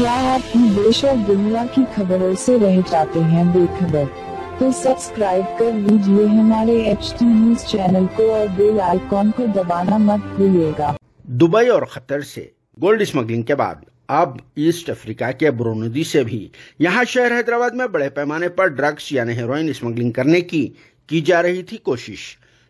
क्या आप देश और दुनिया की खबरों से रह जाते हैं बेखबर तो सब्सक्राइब कर लीजिए हमारे एच टी न्यूज चैनल को और बेल आइकॉन को दबाना मत भूलिएगा दुबई और खतर से गोल्ड स्मगलिंग के बाद अब ईस्ट अफ्रीका के ब्रोनदी से भी यहाँ शहर हैदराबाद में बड़े पैमाने पर ड्रग्स यानी हेरोइन स्मगलिंग करने की की जा रही थी कोशिश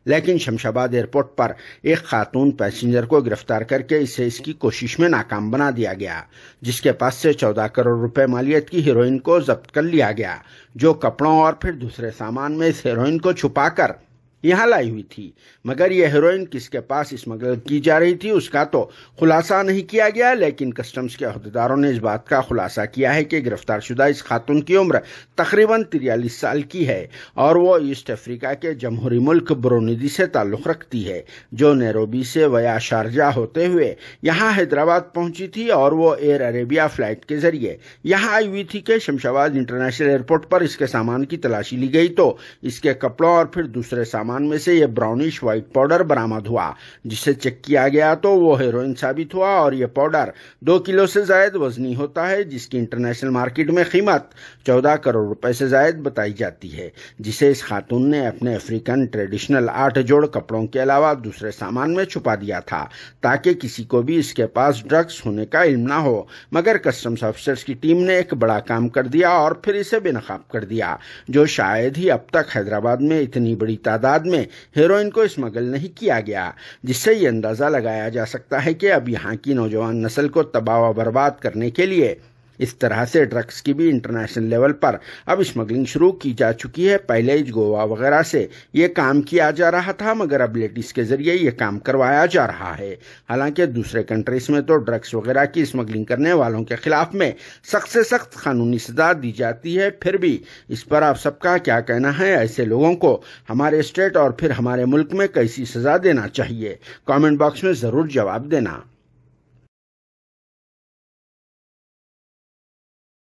लेकिन शमशाबाद एयरपोर्ट पर एक खातून पैसेंजर को गिरफ्तार करके इसे इसकी कोशिश में नाकाम बना दिया गया जिसके पास से चौदह करोड़ रुपए मालियत की हीरोइन को जब्त कर लिया गया जो कपड़ों और फिर दूसरे सामान में इस हीरोइन को छुपाकर यहाँ लाई हुई थी मगर यह हेरोइन किसके पास स्मगल की जा रही थी उसका तो खुलासा नहीं किया गया लेकिन कस्टम्स के अहदेदारों ने इस बात का खुलासा किया है कि गिरफ्तार शुदा इस खातून की उम्र तकरीबन तिरयालीस साल की है और वो ईस्ट अफ्रीका के जमहूरी मुल्क ब्रोनिदी से ताल्लुक़ रखती है जो नैरोबी से वया शारजा होते हुए यहाँ हैदराबाद पहुंची थी और वो एयर अरेबिया फ्लाइट के जरिए यहाँ आई हुई थी कि शमशाबाद इंटरनेशनल एयरपोर्ट पर इसके सामान की तलाशी ली गई तो इसके कपड़ों और फिर दूसरे सामान सामान में से यह ब्राउनिश व्हाइट पाउडर बरामद हुआ जिसे चेक किया गया तो वो हेरोइन साबित हुआ और यह पाउडर दो किलो से जायद वजनी होता है जिसकी इंटरनेशनल मार्केट में कीमत चौदह करोड़ रुपए से जायद बताई जाती है जिसे इस खातून ने अपने अफ्रीकन ट्रेडिशनल आठ जोड़ कपड़ों के अलावा दूसरे सामान में छुपा दिया था ताकि किसी को भी इसके पास ड्रग्स होने का इल्म ना हो मगर कस्टम्स ऑफिसर्स की टीम ने एक बड़ा काम कर दिया और फिर इसे बेनकाब कर दिया जो शायद ही अब तक हैदराबाद में इतनी बड़ी तादाद बाद में हेरोइन को स्मगल नहीं किया गया जिससे ये अंदाज़ा लगाया जा सकता है कि अब यहाँ की नौजवान नस्ल को तबाह बर्बाद करने के लिए इस तरह से ड्रग्स की भी इंटरनेशनल लेवल पर अब स्मगलिंग शुरू की जा चुकी है पहले गोवा वगैरह से ये काम किया जा रहा था मगर अब लेडीज के जरिए ये काम करवाया जा रहा है हालांकि दूसरे कंट्रीज में तो ड्रग्स वगैरह की स्मगलिंग करने वालों के खिलाफ में सख्त से सख्त कानूनी सजा दी जाती है फिर भी इस पर आप सबका क्या कहना है ऐसे लोगों को हमारे स्टेट और फिर हमारे मुल्क में कैसी सजा देना चाहिए कॉमेंट बॉक्स में जरूर जवाब देना